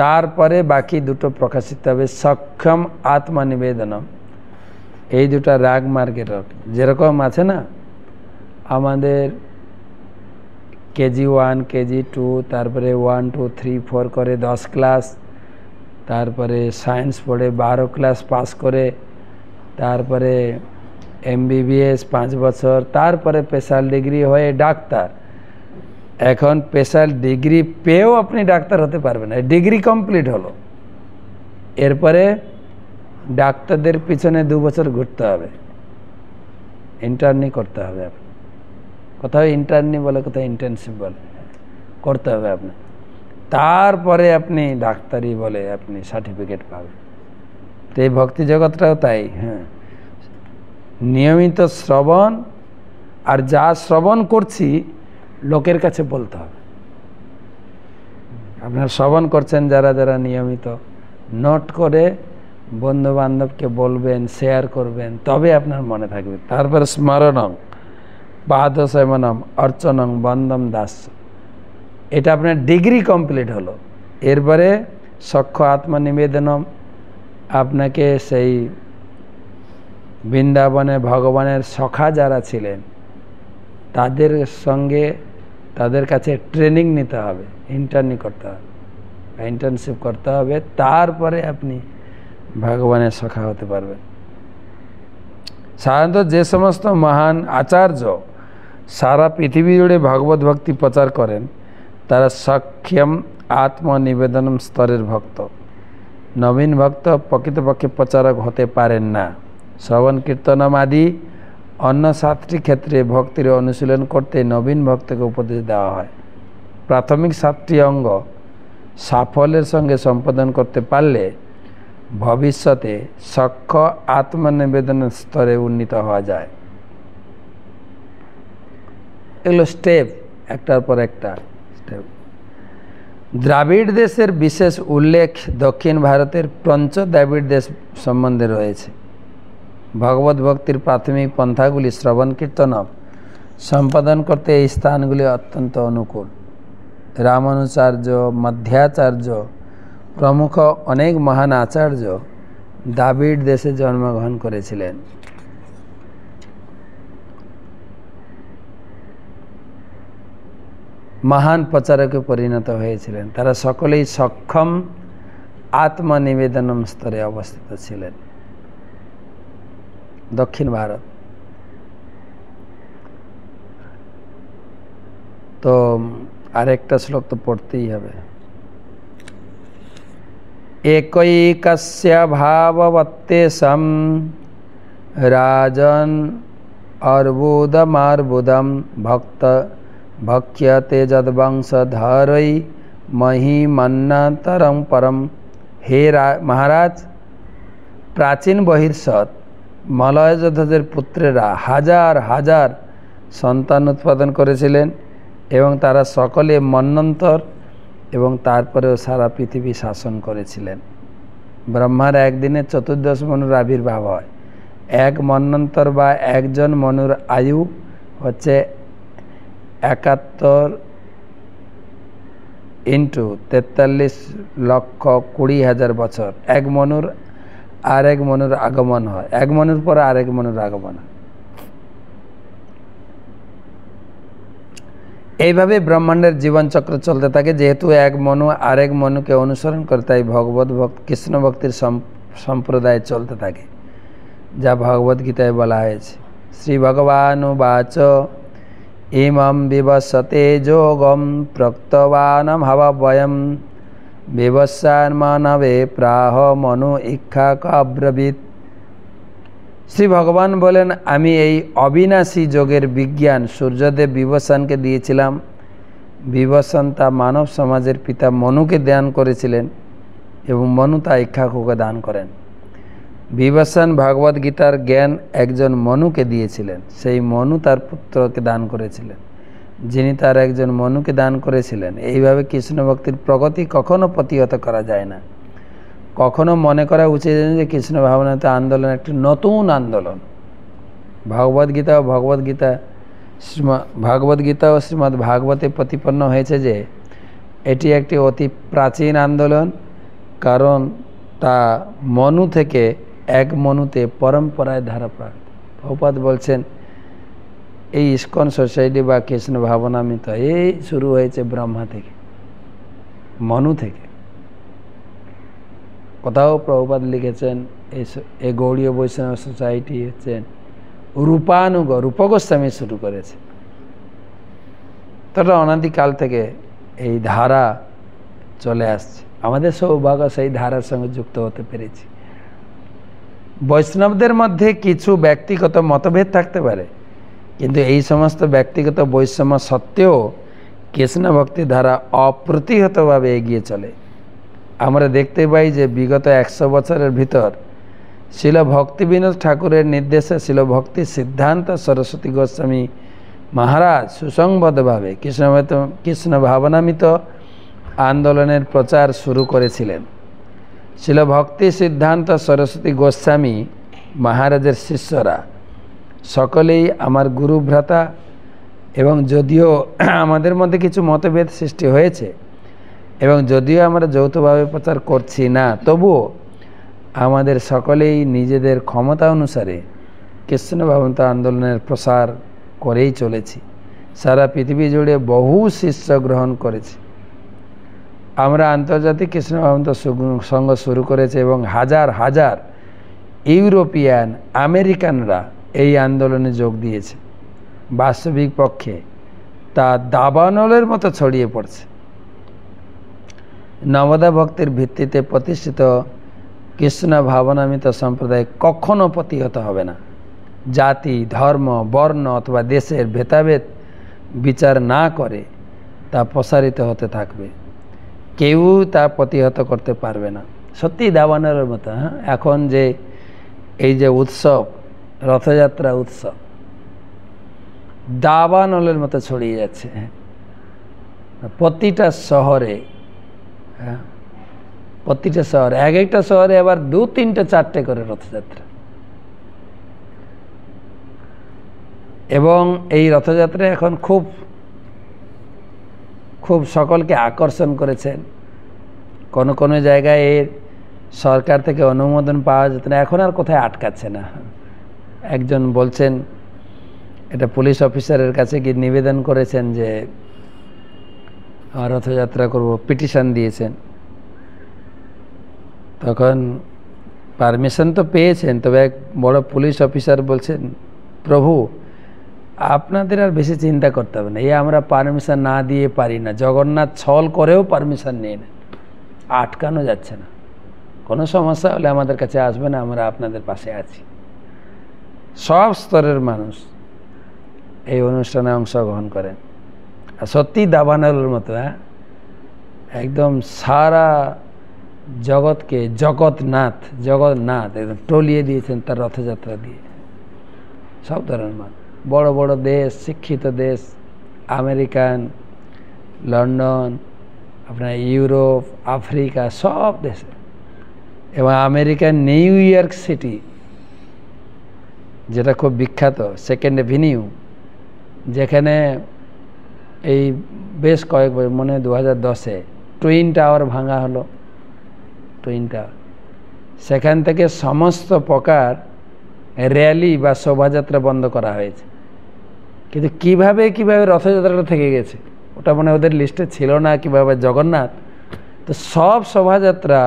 তারপরে বাকি দুটো প্রকাশিত হবে সক্ষম আত্মনিবেদন এই দুটা রাগ মার্গের যেরকম আছে না আমাদের কেজি ওয়ান কেজি টু তারপরে ওয়ান টু থ্রি ফোর করে দশ ক্লাস তারপরে সায়েন্স পড়ে বারো ক্লাস পাস করে তারপরে এমবিবিএস পাঁচ বছর তারপরে স্পেশাল ডিগ্রি হয়ে ডাক্তার এখন স্পেশাল ডিগ্রি পেয়েও আপনি ডাক্তার হতে পারবেন না ডিগ্রি কমপ্লিট হলো এরপরে ডাক্তারদের পিছনে দু বছর ঘুরতে হবে ইন্টার্নি করতে হবে আপনি কোথাও ইন্টার্নি বলে কোথাও ইন্টার্নশিপ বলে করতে হবে আপনি তারপরে আপনি ডাক্তারি বলে আপনি সার্টিফিকেট পাবেন তো এই ভক্তি জগৎটাও তাই হ্যাঁ নিয়মিত শ্রবণ আর যা শ্রবণ করছি লোকের কাছে বলতে হবে আপনার শ্রবণ করছেন যারা যারা নিয়মিত নোট করে বন্ধু বান্ধবকে বলবেন শেয়ার করবেন তবে আপনার মনে থাকবে তারপরে স্মরণং পাহাদশমনম অর্চনং বন্দম দাস এটা আপনার ডিগ্রি কমপ্লিট হলো এরপরে সক্ষ আত্মনিবেদনম আপনাকে সেই বৃন্দাবনে ভগবানের সখা যারা ছিলেন তাদের সঙ্গে তাদের কাছে ট্রেনিং নিতে হবে ইন্টার্নি করতে হবে ইন্টার্নশিপ করতে হবে তারপরে আপনি ভগবানের সখা হতে পারবেন সাধারণত যে সমস্ত মহান আচার্য সারা পৃথিবী জুড়ে ভগবত ভক্তি প্রচার করেন তারা সক্ষম আত্মনিবেদন স্তরের ভক্ত নবীন ভক্ত প্রকৃতপক্ষে প্রচারক হতে পারেন না শ্রবণ কীর্তনম আদি অন্য সাতটি ক্ষেত্রে ভক্তির অনুশীলন করতে নবীন ভক্তকে উপদেশ দেওয়া হয় প্রাথমিক সাতটি অঙ্গ সাফল্যের সঙ্গে সম্পাদন করতে পারলে ভবিষ্যতে সক্ষ আত্মনিবেদনের স্তরে উন্নীত হওয়া যায় এগুলো স্টেপ একটার পর একটা স্টেপ দ্রাবিড় দেশের বিশেষ উল্লেখ দক্ষিণ ভারতের পঞ্চ দ্রাবিড় দেশ সম্বন্ধে রয়েছে ভগবত ভক্তির প্রাথমিক পন্থাগুলি শ্রবণ কীর্তন সম্পাদন করতে এই স্থানগুলি অত্যন্ত অনুকূল রামানুচার্য মধ্যাচার্য প্রমুখ অনেক মহান আচার্য দাবিড দেশে জন্মগ্রহণ করেছিলেন মহান প্রচারকে পরিণত হয়েছিলেন তারা সকলেই সক্ষম আত্মনিবেদনম স্তরে অবস্থিত ছিলেন दक्षिण भारत तो एक श्लोक तो पढ़ते ही है एक भावत्ते सम राजन अर्बुदमर्बुदम भक्त भक्ष्य तेजद वंशधरय परम हे महाराज प्राचीन बहिर्षत যোদ্ধাদের পুত্রেরা হাজার হাজার সন্তান উৎপাদন করেছিলেন এবং তারা সকলে মন্নন্তর এবং তারপরেও সারা পৃথিবী শাসন করেছিলেন ব্রহ্মার একদিনে চতুর্দশ মনুর আবির্ভাব হয় এক মন্নন্তর বা একজন মনুর আয়ু হচ্ছে একাত্তর ইন্টু তেতাল্লিশ লক্ষ কুড়ি হাজার বছর এক মনুর আর এক মনের আগমন হয় এক মনের পরে আর এক মনের আগমন হয় এইভাবে ব্রহ্মাণ্ডের জীবনচক্র চলতে থাকে যেহেতু এক মনু এক মনুকে অনুসরণ করে তাই ভগবত ভক্ত কৃষ্ণ ভক্তির সম্প্রদায় চলতে থাকে যা ভগবত গীতায় বলা হয়েছে শ্রী ভগবান বাচ ইমম বিবসতে যোগম প্রক্তবানম হওয়া বয়ম মানবে প্রাহ মনু ইচ্ছা কব্রবিত শ্রী ভগবান বলেন আমি এই অবিনাশী যোগের বিজ্ঞান সূর্যদেব বিবসানকে দিয়েছিলাম বিবসান তা মানব সমাজের পিতা মনুকে দান করেছিলেন এবং মনু তা ইক্ষাকুকে দান করেন বিবসান ভগবদ্গীতার জ্ঞান একজন মনুকে দিয়েছিলেন সেই মনু তার পুত্রকে দান করেছিলেন যিনি তার একজন মনুকে দান করেছিলেন এইভাবে কৃষ্ণ ভক্তির প্রগতি কখনো প্রতিহত করা যায় না কখনো মনে করা উচিত যে কৃষ্ণ ভাবনাতে আন্দোলন একটি নতুন আন্দোলন ভগবদ্গীতা ও ভগবদ্গীতা শ্রীমা ভগবদ্গীতা ও শ্রীমদ্ ভাগবতে প্রতিপন্ন হয়েছে যে এটি একটি অতি প্রাচীন আন্দোলন কারণ তা মনু থেকে এক মনুতে পরম্পরায় ধারাপ্রাপ্ত ভগপাত বলছেন এই ইস্কন সোসাইটি বা কৃষ্ণ ভাবনামিতা এই শুরু হয়েছে ব্রহ্মা থেকে মনু থেকে কোথাও প্রভুপাত লিখেছেন এই গৌড়ীয় বৈষ্ণব সোসাইটি হচ্ছেন রূপানুগ রূপগোস্বামী শুরু করেছে তারা অনাদিকাল থেকে এই ধারা চলে আসছে আমাদের সৌভাগ্য সেই ধারার সঙ্গে যুক্ত হতে পেরেছি বৈষ্ণবদের মধ্যে কিছু ব্যক্তিগত মতভেদ থাকতে পারে কিন্তু এই সমস্ত ব্যক্তিগত বৈষম্য সত্ত্বেও কৃষ্ণ ভক্তি ধারা অপ্রতিহতভাবে এগিয়ে চলে আমরা দেখতে পাই যে বিগত একশো বছরের ভিতর শিল ভক্তি বিনোদ ঠাকুরের নির্দেশে শিল ভক্তি সিদ্ধান্ত সরস্বতী গোস্বামী মহারাজ সুসংবদ্ধভাবে কৃষ্ণ কৃষ্ণ ভাবনামিত আন্দোলনের প্রচার শুরু করেছিলেন শিল ভক্তি সিদ্ধান্ত সরস্বতী গোস্বামী মহারাজের শিষ্যরা সকলেই আমার গুরু ভ্রাতা এবং যদিও আমাদের মধ্যে কিছু মতভেদ সৃষ্টি হয়েছে এবং যদিও আমরা যৌথভাবে প্রচার করছি না তবুও আমাদের সকলেই নিজেদের ক্ষমতা অনুসারে কৃষ্ণ ভাবন্ত আন্দোলনের প্রসার করেই চলেছি সারা পৃথিবী জুড়ে বহু শিষ্য গ্রহণ করেছে আমরা আন্তর্জাতিক কৃষ্ণ ভাবন্ত সঙ্গ শুরু করেছে এবং হাজার হাজার ইউরোপিয়ান আমেরিকানরা এই আন্দোলনে যোগ দিয়েছে বাস্তবিক পক্ষে তা দাবানলের মতো ছড়িয়ে পড়ছে নবদা ভক্তের ভিত্তিতে প্রতিষ্ঠিত কৃষ্ণ ভাবনামিত সম্প্রদায় কখনো প্রতিহত হবে না জাতি ধর্ম বর্ণ অথবা দেশের ভেতাভেদ বিচার না করে তা প্রসারিত হতে থাকবে কেউ তা প্রতিহত করতে পারবে না সত্যি দাবানলের মতো হ্যাঁ এখন যে এই যে উৎসব রথযাত্রা উৎসব দাবানলের মতো ছড়িয়ে যাচ্ছে প্রতিটা শহরে হ্যাঁ প্রতিটা শহরে এক একটা শহরে আবার দু তিনটে চারটে করে রথযাত্রা এবং এই রথযাত্রা এখন খুব খুব সকলকে আকর্ষণ করেছেন কোনো কোনো জায়গায় এর সরকার থেকে অনুমোদন পাওয়া যেত না এখন আর কোথায় আটকাচ্ছে না একজন বলছেন এটা পুলিশ অফিসারের কাছে গিয়ে নিবেদন করেছেন যে রথযাত্রা করব পিটিশন দিয়েছেন তখন পারমিশন তো পেয়েছেন তবে এক বড় পুলিশ অফিসার বলছেন প্রভু আপনাদের আর বেশি চিন্তা করতে হবে না এ আমরা পারমিশন না দিয়ে পারি না জগন্নাথ ছল করেও পারমিশন নিয়ে নেন আটকানো যাচ্ছে না কোনো সমস্যা হলে আমাদের কাছে আসবে না আমরা আপনাদের পাশে আছি সব স্তরের মানুষ এই অনুষ্ঠানে অংশগ্রহণ করেন আর সত্যি দাবানলের মতো হ্যাঁ একদম সারা জগৎকে জগৎনাথ জগৎনাথ একদম টলিয়ে দিয়েছেন তার রথযাত্রা দিয়ে সব ধরনের মানুষ বড় বড় দেশ শিক্ষিত দেশ আমেরিকান লন্ডন আপনার ইউরোপ আফ্রিকা সব দেশে এবং আমেরিকার নিউ ইয়র্ক সিটি যেটা খুব বিখ্যাত সেকেন্ড এভিনিউ যেখানে এই বেশ কয়েক বছর মানে দু হাজার দশে টুইন টাওয়ার ভাঙা হলো টুইন টাওয়ার সেখান থেকে সমস্ত প্রকার র্যালি বা শোভাযাত্রা বন্ধ করা হয়েছে কিন্তু কিভাবে কিভাবে রথযাত্রাটা থেকে গেছে ওটা মানে ওদের লিস্টে ছিল না কিভাবে জগন্নাথ তো সব শোভাযাত্রা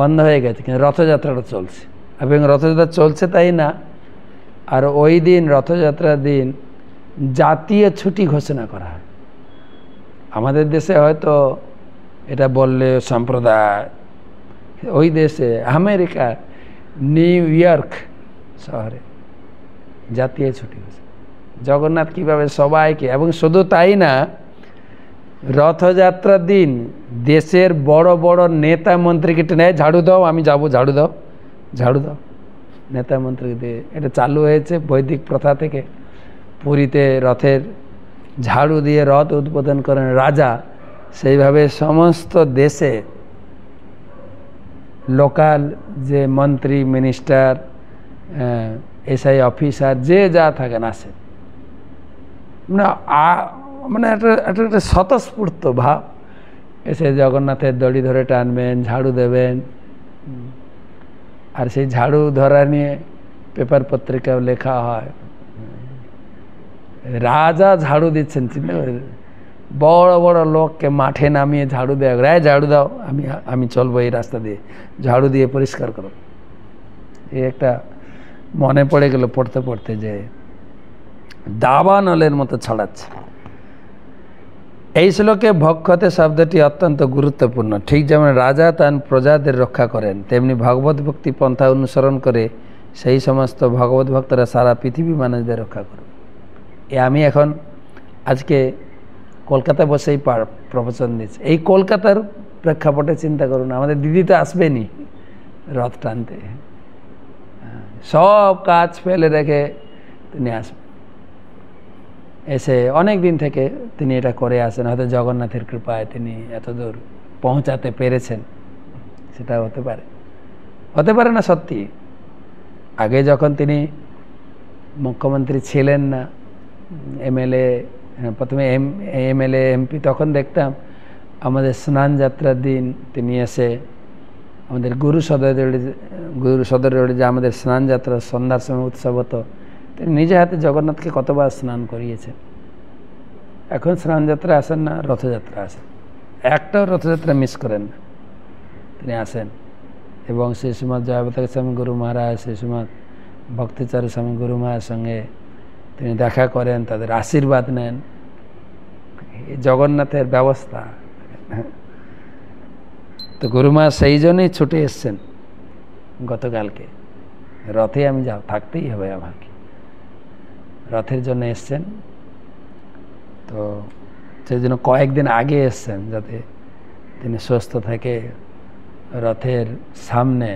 বন্ধ হয়ে গেছে কিন্তু রথযাত্রাটা চলছে এবং রথযাত্রা চলছে তাই না আর ওই দিন রথযাত্রার দিন জাতীয় ছুটি ঘোষণা করা হয় আমাদের দেশে হয়তো এটা বললে সম্প্রদায় ওই দেশে আমেরিকা নিউ ইয়র্ক শহরে জাতীয় ছুটি ঘোষণা জগন্নাথ কীভাবে সবাইকে এবং শুধু তাই না রথযাত্রার দিন দেশের বড় বড় নেতা মন্ত্রীকে টেনে ঝাড়ু দাও আমি যাব ঝাড়ু দাও ঝাড়ু দাও নেতা মন্ত্রীদের এটা চালু হয়েছে বৈদিক প্রথা থেকে পুরীতে রথের ঝাড়ু দিয়ে রথ উদ্বোধন করেন রাজা সেইভাবে সমস্ত দেশে লোকাল যে মন্ত্রী মিনিস্টার এসআই অফিসার যে যা থাকেন আসে মানে মানে একটা একটা একটা স্বতঃস্ফূর্ত ভাব এসে জগন্নাথের দড়ি ধরে টানবেন ঝাড়ু দেবেন আর সেই ঝাড়ু ধরা নিয়ে পেপার পত্রিকাও লেখা হয় রাজা ঝাড়ু দিচ্ছেন বড় বড় লোককে মাঠে নামিয়ে ঝাড়ু দেয় রায় ঝাড়ু দাও আমি আমি চলবো এই রাস্তা দিয়ে ঝাড়ু দিয়ে পরিষ্কার করো এই একটা মনে পড়ে গেল পড়তে পড়তে যে নলের মতো ছড়াচ্ছে এই শ্লোকে ভক্ষতে শব্দটি অত্যন্ত গুরুত্বপূর্ণ ঠিক যেমন রাজা তান প্রজাদের রক্ষা করেন তেমনি ভগবত ভক্তি পন্থা অনুসরণ করে সেই সমস্ত ভগবত ভক্তরা সারা পৃথিবী মানুষদের রক্ষা করুন এ আমি এখন আজকে কলকাতা বসেই প্রবচন দিচ্ছি এই কলকাতার প্রেক্ষাপটে চিন্তা করুন আমাদের দিদি তো আসবেনি রথ টানতে হ্যাঁ, সব কাজ ফেলে রেখে তিনি আসবেন এসে অনেক দিন থেকে তিনি এটা করে আসেন হয়তো জগন্নাথের কৃপায় তিনি এতদূর পৌঁছাতে পেরেছেন সেটা হতে পারে হতে পারে না সত্যি আগে যখন তিনি মুখ্যমন্ত্রী ছিলেন না এমএলএ প্রথমে এম এমএলএ এমপি তখন দেখতাম আমাদের স্নান যাত্রার দিন তিনি এসে আমাদের গুরু সদর গুরু সদর যে আমাদের স্নান যাত্রা সন্ধ্যার সময় উৎসব হতো তিনি নিজে হাতে জগন্নাথকে কতবার স্নান করিয়েছেন এখন স্নানযাত্রা আসেন না রথযাত্রা আসেন একটাও রথযাত্রা মিস করেন না তিনি আসেন এবং সেই সময় জয়াবতাকে স্বামী গুরু মহারাজ সেই সময় ভক্তিচারী স্বামী গুরু মহারাজের সঙ্গে তিনি দেখা করেন তাদের আশীর্বাদ নেন জগন্নাথের ব্যবস্থা তো গুরুমা সেই জন্যই ছুটে এসছেন গতকালকে রথে আমি যা থাকতেই হবে আমাকে রথের জন্য এসছেন তো সেই জন্য কয়েকদিন আগে এসছেন যাতে তিনি সুস্থ থেকে রথের সামনে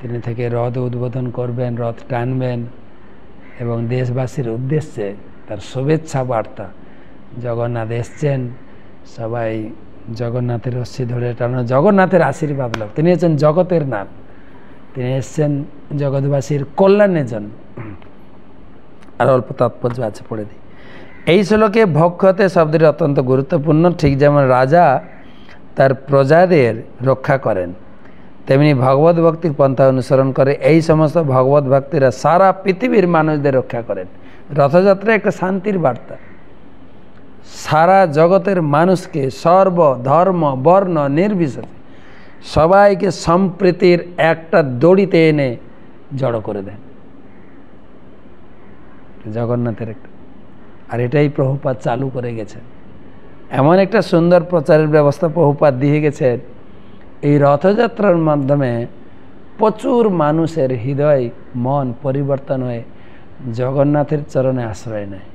তিনি থেকে রথ উদ্বোধন করবেন রথ টানবেন এবং দেশবাসীর উদ্দেশ্যে তার শুভেচ্ছা বার্তা জগন্নাথ এসছেন সবাই জগন্নাথের রশ্মি ধরে টানো জগন্নাথের আশীর্বাদ লোক তিনি হচ্ছেন জগতের নাথ তিনি এসছেন জগৎবাসীর কল্যাণের জন্য আর অল্প তাৎপর্য আছে পড়ে দিই এই শ্লোকে ভক্ষতে শব্দটি অত্যন্ত গুরুত্বপূর্ণ ঠিক যেমন রাজা তার প্রজাদের রক্ষা করেন তেমনি ভগবত ভক্তির পন্থা অনুসরণ করে এই সমস্ত ভগবত ভক্তিরা সারা পৃথিবীর মানুষদের রক্ষা করেন রথযাত্রা একটা শান্তির বার্তা সারা জগতের মানুষকে সর্ব ধর্ম বর্ণ নির্বিশেষে সবাইকে সম্প্রীতির একটা দড়িতে এনে জড়ো করে দেন জগন্নাথের একটা আর এটাই প্রভুপাত চালু করে গেছেন এমন একটা সুন্দর প্রচারের ব্যবস্থা প্রভুপাত দিয়ে গেছেন এই রথযাত্রার মাধ্যমে প্রচুর মানুষের হৃদয় মন পরিবর্তন হয়ে জগন্নাথের চরণে আশ্রয় নেয়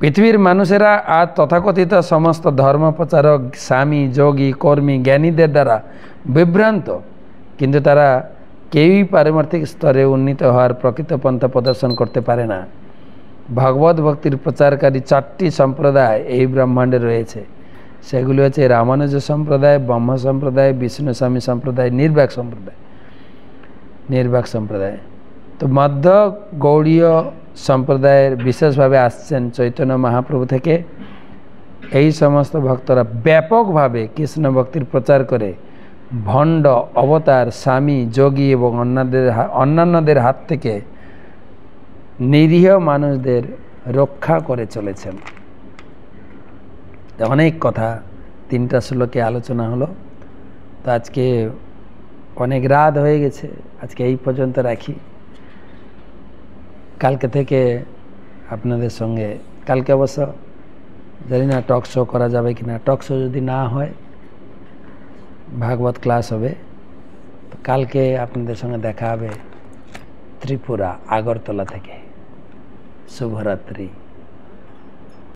পৃথিবীর মানুষেরা আর তথাকথিত সমস্ত ধর্ম প্রচারক স্বামী যোগী কর্মী জ্ঞানীদের দ্বারা বিভ্রান্ত কিন্তু তারা কেউই পারমার্থিক স্তরে উন্নীত হওয়ার প্রকৃত পন্থা প্রদর্শন করতে পারে না ভগবত ভক্তির প্রচারকারী চারটি সম্প্রদায় এই ব্রহ্মাণ্ডে রয়েছে সেগুলি হচ্ছে রামানুজ সম্প্রদায় ব্রহ্ম সম্প্রদায় বিষ্ণু স্বামী সম্প্রদায় নির্বাক সম্প্রদায় নির্বাক সম্প্রদায় তো মধ্য গৌড়ীয় সম্প্রদায়ের বিশেষভাবে আসছেন চৈতন্য মহাপ্রভু থেকে এই সমস্ত ভক্তরা ব্যাপকভাবে কৃষ্ণ ভক্তির প্রচার করে ভণ্ড অবতার স্বামী যোগী এবং অন্যদের অন্যান্যদের হাত থেকে নিরীহ মানুষদের রক্ষা করে চলেছেন অনেক কথা তিনটা শ্লোকে আলোচনা হলো তো আজকে অনেক রাত হয়ে গেছে আজকে এই পর্যন্ত রাখি কালকে থেকে আপনাদের সঙ্গে কালকে অবশ্য জানি না টক শো করা যাবে কি না টক শো যদি না হয় ভাগবত ক্লাস হবে কালকে আপনাদের সঙ্গে দেখা হবে ত্রিপুরা আগরতলা থেকে শুভরাত্রি